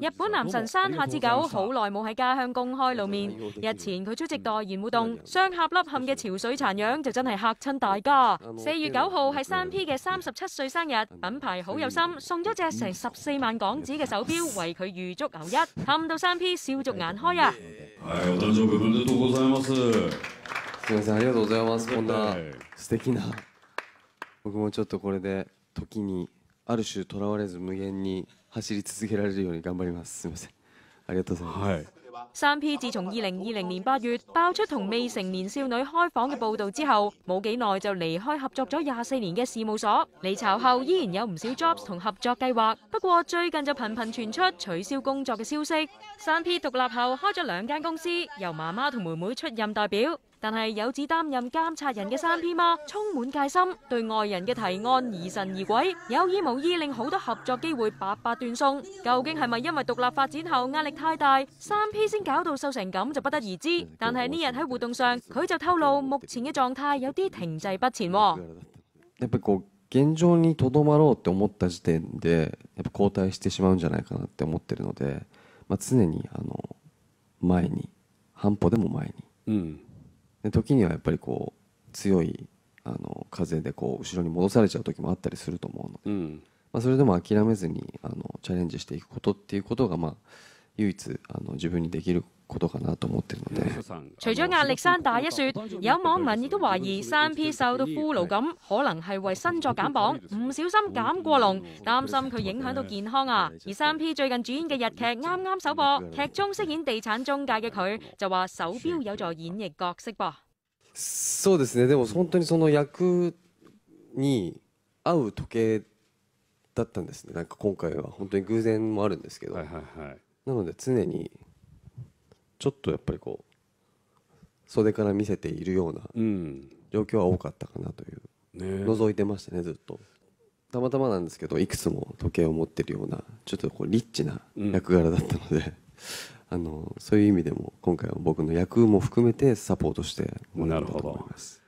日本男神山下智久好耐冇喺家乡公开露面，日前佢出席代言活动，双颊凹陷嘅潮水残样就真系吓亲大家。四月九号系山 P 嘅三十七岁生日，品牌好有心送咗只成十四万港纸嘅手表为佢预祝牛一，冚到山 P 笑逐颜开啊！三 P 自从二零二零年八月爆出同未成年少女开房嘅报道之后，冇几耐就离开合作咗廿四年嘅事务所。离巢后依然有唔少 jobs 同合作计划，不过最近就频频传出取消工作嘅消息。三 P 独立后开咗两间公司，由妈妈同妹妹出任代表。但係有指擔任監察人嘅三 P 嗎？充滿戒心，對外人嘅提案疑神疑鬼，有意無意令好多合作機會白白斷送。究竟係咪因為獨立發展後壓力太大，三 P 先搞到瘦成咁，就不得而知。但係呢日喺活動上，佢就透露目前嘅狀態有啲停滯不前。如現狀にとどまろうって思った時点で後退してしまうんじゃないかなって思ってるので、常にあの前に反歩でも前に。嗯。時にはやっぱりこう強いあの風でこう後ろに戻されちゃう時もあったりすると思うので、うん、まあ、それでも諦めずにあのチャレンジしていくことっていうことがまあ唯一あの自分にできる除咗壓力山大一説，有網民亦都懷疑三 P 受到俘勞咁，可能係為新作減磅，唔小心減過重，擔心佢影響到健康啊！而三 P 最近主演嘅日劇啱啱首播，劇中飾演地產中介嘅佢就話：手錶有助演繹角色噃。ちょっとやっぱりこう袖から見せているような状況は多かったかなという、覗いてましたねずっとたまたまなんですけどいくつも時計を持ってるようなちょっとこうリッチな役柄だったので、あのそういう意味でも今回は僕の役も含めてサポートしてもらったと思います。